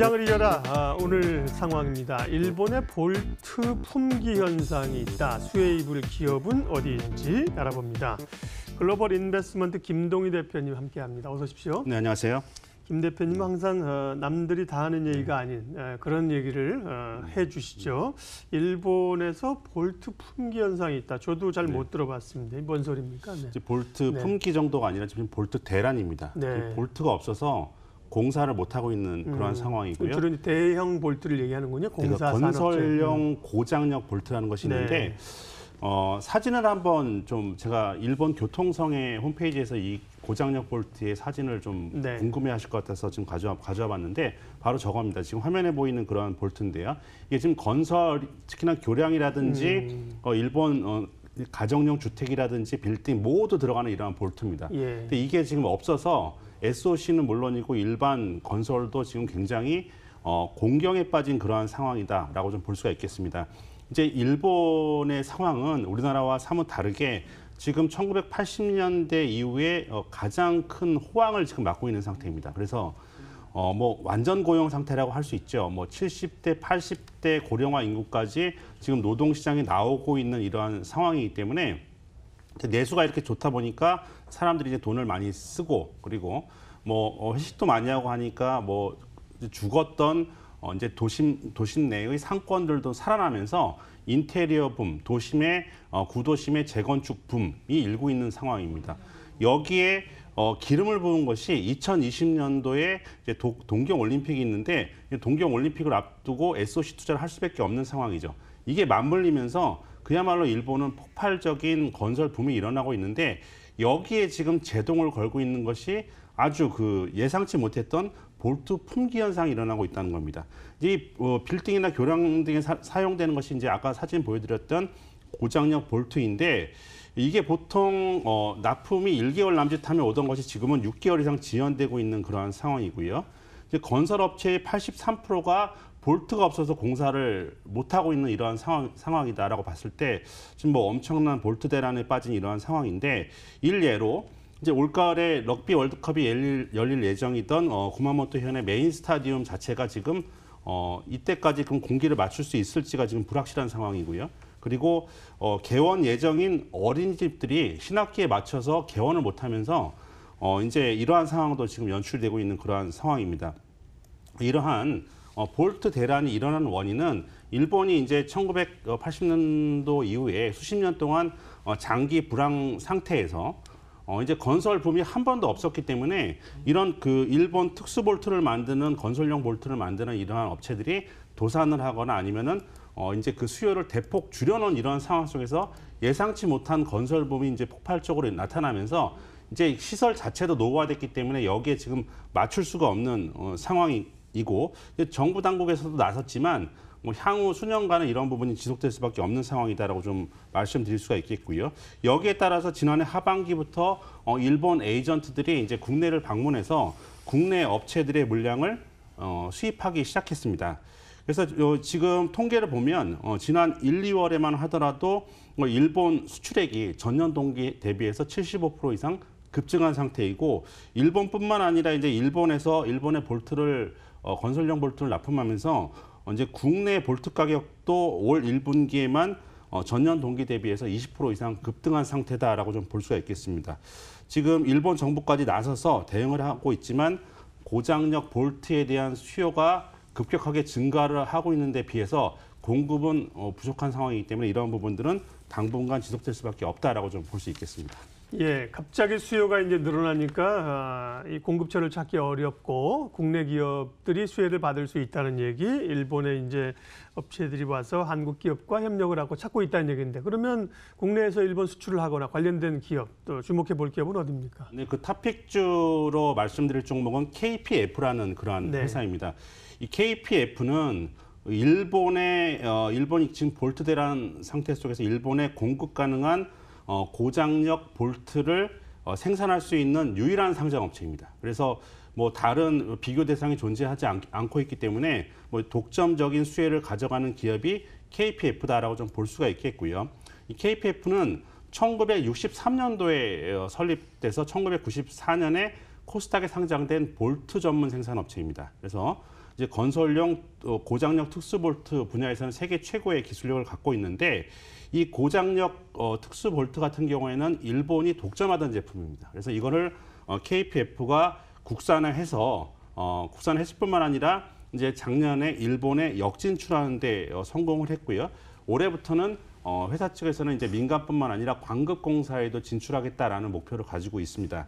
위장을 이겨라 아, 오늘 상황입니다. 일본의 볼트 품귀 현상이 있다. 수혜 입을 기업은 어디인지 알아봅니다. 글로벌 인베스먼트 김동희 대표님 함께합니다. 어서 오십시오. 네, 안녕하세요. 김 대표님 항상 어, 남들이 다 하는 얘기가 아닌 에, 어, 그런 얘기를 어, 해주시죠. 일본에서 볼트 품귀 현상이 있다. 저도 잘못 네. 들어봤습니다. 뭔 소리입니까? 네. 볼트 네. 품귀 정도가 아니라 지금 볼트 대란입니다. 네. 볼트가 없어서 공사를 못 하고 있는 그러한 음. 상황이고요. 주로 대형 볼트를 얘기하는군요. 그러니까 공사 그래서 건설용 고장력 볼트라는 것이 네. 있는데 어, 사진을 한번 좀 제가 일본 교통성의 홈페이지에서 이 고장력 볼트의 사진을 좀 네. 궁금해하실 것 같아서 지금 가져와, 가져와 봤는데 바로 저겁니다. 지금 화면에 보이는 그런 볼트인데요. 이게 지금 건설 특히나 교량이라든지 음. 어, 일본 어, 가정용 주택이라든지 빌딩 모두 들어가는 이러한 볼트입니다. 예. 근데 이게 지금 없어서 SOC는 물론이고 일반 건설도 지금 굉장히 어, 공경에 빠진 그러한 상황이다라고 좀 볼 수가 있겠습니다. 이제 일본의 상황은 우리나라와 사뭇 다르게 지금 1980년대 이후에 어, 가장 큰 호황을 지금 맞고 있는 상태입니다. 그래서 어, 뭐 완전 고용 상태라고 할 수 있죠. 뭐 70대, 80대 고령화 인구까지 지금 노동 시장에 나오고 있는 이러한 상황이기 때문에 내수가 이렇게 좋다 보니까 사람들이 이제 돈을 많이 쓰고 그리고 뭐 어, 회식도 많이 하고 하니까 뭐 죽었던 어 이제 도심 도심 내의 상권들도 살아나면서 인테리어 붐, 도심의 어, 구도심의 재건축 붐이 일고 있는 상황입니다. 여기에 어, 기름을 부은 것이 2020년도에 이제 도, 동경올림픽이 있는데 동경올림픽을 앞두고 SOC 투자를 할 수밖에 없는 상황이죠. 이게 맞물리면서 그야말로 일본은 폭발적인 건설 붐이 일어나고 있는데 여기에 지금 제동을 걸고 있는 것이 아주 그 예상치 못했던 볼트 품귀 현상이 일어나고 있다는 겁니다. 이 어, 빌딩이나 교량 등에 사, 용되는 것이 이제 아까 사진 보여드렸던 고장력 볼트인데 이게 보통 어, 납품이 1개월 남짓하면 오던 것이 지금은 6개월 이상 지연되고 있는 그러한 상황이고요. 건설업체의 83%가 볼트가 없어서 공사를 못하고 있는 이러한 상황, 상황이다라고 봤을 때 지금 뭐 엄청난 볼트 대란에 빠진 이러한 상황인데 일례로 이제 올가을에 럭비 월드컵이 열릴, 열릴 예정이던 어, 구마모토 현의 메인 스타디움 자체가 지금 어, 이때까지 그럼 공기를 맞출 수 있을지가 지금 불확실한 상황이고요. 그리고 어, 개원 예정인 어린이집들이 신학기에 맞춰서 개원을 못하면서 어, 이제 이러한 상황도 지금 연출되고 있는 그러한 상황입니다. 이러한 어, 볼트 대란이 일어난 원인은 일본이 이제 1980년도 이후에 수십 년 동안 어, 장기 불황 상태에서 어, 이제 건설 붐이 한 번도 없었기 때문에 이런 그 일본 특수 볼트를 만드는 건설용 볼트를 만드는 이러한 업체들이 도산을 하거나 아니면은 어, 이제 그 수요를 대폭 줄여놓은 이런 상황 속에서 예상치 못한 건설 붐이 이제 폭발적으로 나타나면서 이제 시설 자체도 노후화됐기 때문에 여기에 지금 맞출 수가 없는 어, 상황이 이고 정부 당국에서도 나섰지만 뭐 향후 수년간은 이런 부분이 지속될 수밖에 없는 상황이다라고 좀 말씀드릴 수가 있겠고요. 여기에 따라서 지난해 하반기부터 어, 일본 에이전트들이 이제 국내를 방문해서 국내 업체들의 물량을 어, 수입하기 시작했습니다. 그래서 어, 지금 통계를 보면 어, 지난 1, 2월에만 하더라도 어, 일본 수출액이 전년 동기 대비해서 75% 이상 급증한 상태이고 일본뿐만 아니라 이제 일본에서 일본의 볼트를 어, 건설용 볼트를 납품하면서 이제 국내 볼트 가격도 올 1분기에만 어, 전년 동기 대비해서 20% 이상 급등한 상태다라고 좀 볼 수가 있겠습니다. 지금 일본 정부까지 나서서 대응을 하고 있지만 고장력 볼트에 대한 수요가 급격하게 증가를 하고 있는데 비해서 공급은 어, 부족한 상황이기 때문에 이런 부분들은 당분간 지속될 수밖에 없다라고 좀 볼 수 있겠습니다. 예, 갑자기 수요가 이제 늘어나니까 아, 이 공급처를 찾기 어렵고 국내 기업들이 수혜를 받을 수 있다는 얘기, 일본의 이제 업체들이 와서 한국 기업과 협력을 하고 찾고 있다는 얘기인데 그러면 국내에서 일본 수출을 하거나 관련된 기업 또 주목해 볼 기업은 어디입니까? 네, 그 탑픽주로 말씀드릴 종목은 KPF라는 그러한 네. 회사입니다. 이 KPF는 일본의 어, 일본이 지금 볼트대란 상태 속에서 일본의 공급 가능한 어, 고장력 볼트를 어, 생산할 수 있는 유일한 상장업체입니다. 그래서 뭐 다른 비교 대상이 존재하지 않, 고 있기 때문에 뭐 독점적인 수혜를 가져가는 기업이 KPF다라고 좀 볼 수가 있겠고요. 이 KPF는 1963년도에 어, 설립돼서 1994년에 코스닥에 상장된 볼트 전문 생산업체입니다. 그래서 이제 건설용 어, 고장력 특수볼트 분야에서는 세계 최고의 기술력을 갖고 있는데 이 고장력 어, 특수볼트 같은 경우에는 일본이 독점하던 제품입니다. 그래서 이거를 KPF가 어, 국산화해서 국산했을뿐만 아니라 이제 작년에 일본에 역진출하는데 성공을 했고요. 올해부터는 회사 측에서는 이제 민간뿐만 아니라 광급공사에도 진출하겠다라는 목표를 가지고 있습니다.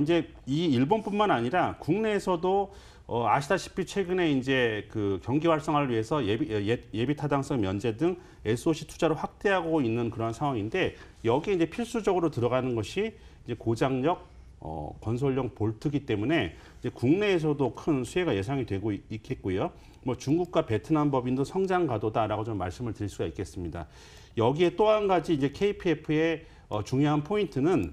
이제 이 일본뿐만 아니라 국내에서도 어, 아시다시피 최근에 이제 그 경기 활성화를 위해서 예비, 예, 예 비 타당성 면제 등 SOC 투자를 확대하고 있는 그런 상황인데 여기에 이제 필수적으로 들어가는 것이 이제 고장력 어, 건설용 볼트기 때문에 이제 국내에서도 큰 수혜가 예상이 되고 있겠고요. 뭐 중국과 베트남 법인도 성장 가도다라고 좀 말씀을 드릴 수가 있겠습니다. 여기에 또 한 가지 이제 KPF의 어, 중요한 포인트는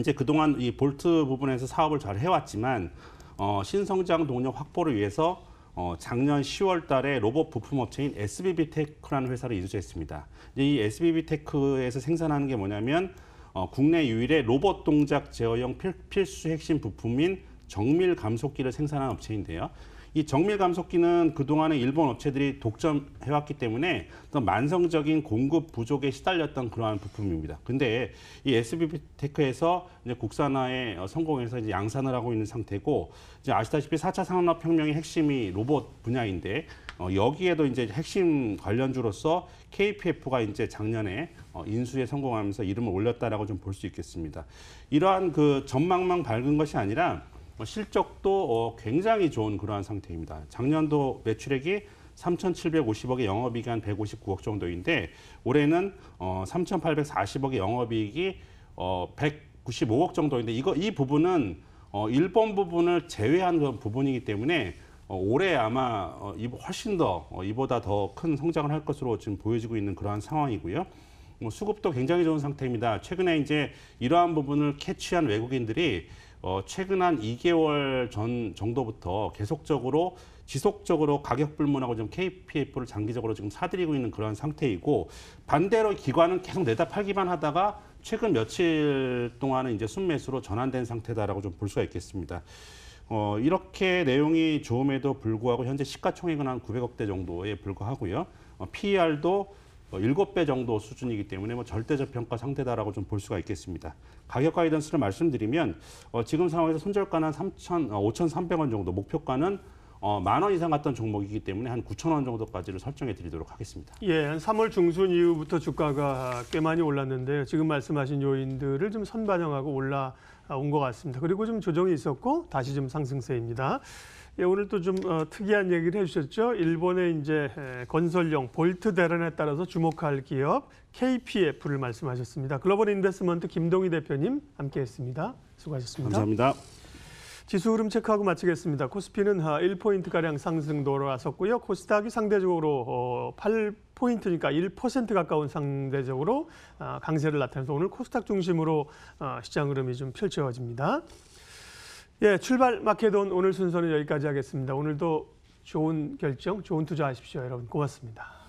이제 그동안 이 볼트 부분에서 사업을 잘 해왔지만 어, 신성장 동력 확보를 위해서 어, 작년 10월 달에 로봇 부품업체인 SBB테크라는 회사를 인수했습니다. 이 SBB테크에서 생산하는 게 뭐냐면 어, 국내 유일의 로봇 동작 제어형 필, 필수 핵심 부품인 정밀 감속기를 생산한 업체인데요. 이 정밀 감속기는 그동안에 일본 업체들이 독점해왔기 때문에 또 만성적인 공급 부족에 시달렸던 그러한 부품입니다. 근데 이 SBB 테크에서 이제 국산화에 어, 성공해서 이제 양산을 하고 있는 상태고 이제 아시다시피 4차 산업혁명의 핵심이 로봇 분야인데 어, 여기에도 이제 핵심 관련주로서 KPF가 이제 작년에 어, 인수에 성공하면서 이름을 올렸다라고 좀 볼 수 있겠습니다. 이러한 그 전망만 밝은 것이 아니라 뭐 실적도 어, 굉장히 좋은 그러한 상태입니다. 작년도 매출액이 3,750억에 영업이익한 159억 정도인데 올해는 3,840억의 어, 영업이익이 195억 어, 정도인데 이거 이 부분은 일본 부분을 제외한 부분이기 때문에 올해 아마 훨씬 더 이보다 더 큰 성장을 할 것으로 지금 보여지고 있는 그러한 상황이고요. 뭐 수급도 굉장히 좋은 상태입니다. 최근에 이제 이러한 부분을 캐치한 외국인들이 어, 최근 한 2개월 전 정도부터 계속적으로 지속적으로 가격 불문하고 지 KPF를 장기적으로 지금 사들이고 있는 그런 상태이고 반대로 기관은 계속 내다 팔기만 하다가 최근 며칠 동안은 이제 순매수로 전환된 상태다라고 좀 볼 수가 있겠습니다. 어, 이렇게 내용이 좋음에도 불구하고 현재 시가총액은 한 900억대 정도에 불과하고요. 어, PER도 뭐 일곱 배 정도 수준이기 때문에 뭐 절대적 평가 상태다라고 좀 볼 수가 있겠습니다. 가격 가이던스를 말씀드리면 어, 지금 상황에서 손절가는 3천, 어, 5,300원 정도, 목표가는 어, 만원 이상 갔던 종목이기 때문에 한 9천 원 정도까지를 설정해 드리도록 하겠습니다. 예, 한 3월 중순 이후부터 주가가 꽤 많이 올랐는데 지금 말씀하신 요인들을 좀 선반영하고 올라온 것 같습니다. 그리고 좀 조정이 있었고 다시 좀 상승세입니다. 예, 오늘 또좀 어, 특이한 얘기를 해주셨죠. 일본의 이제 건설용 볼트 대란에 따라서 주목할 기업 KPF를 말씀하셨습니다. 글로벌 인베스먼트 김동희 대표님 함께했습니다. 수고하셨습니다. 감사합니다. 지수 흐름 체크하고 마치겠습니다. 코스피는 1포인트가량 아, 상승 돌아섰고요. 코스닥이 상대적으로 8포인트니까 어, 1% 가까운 상대적으로 아, 강세를 나타내서 오늘 코스닥 중심으로 어, 시장 흐름이 좀 펼쳐집니다. 예, 출발 마켓온 오늘 순서는 여기까지 하겠습니다. 오늘도 좋은 결정, 좋은 투자하십시오. 여러분 고맙습니다.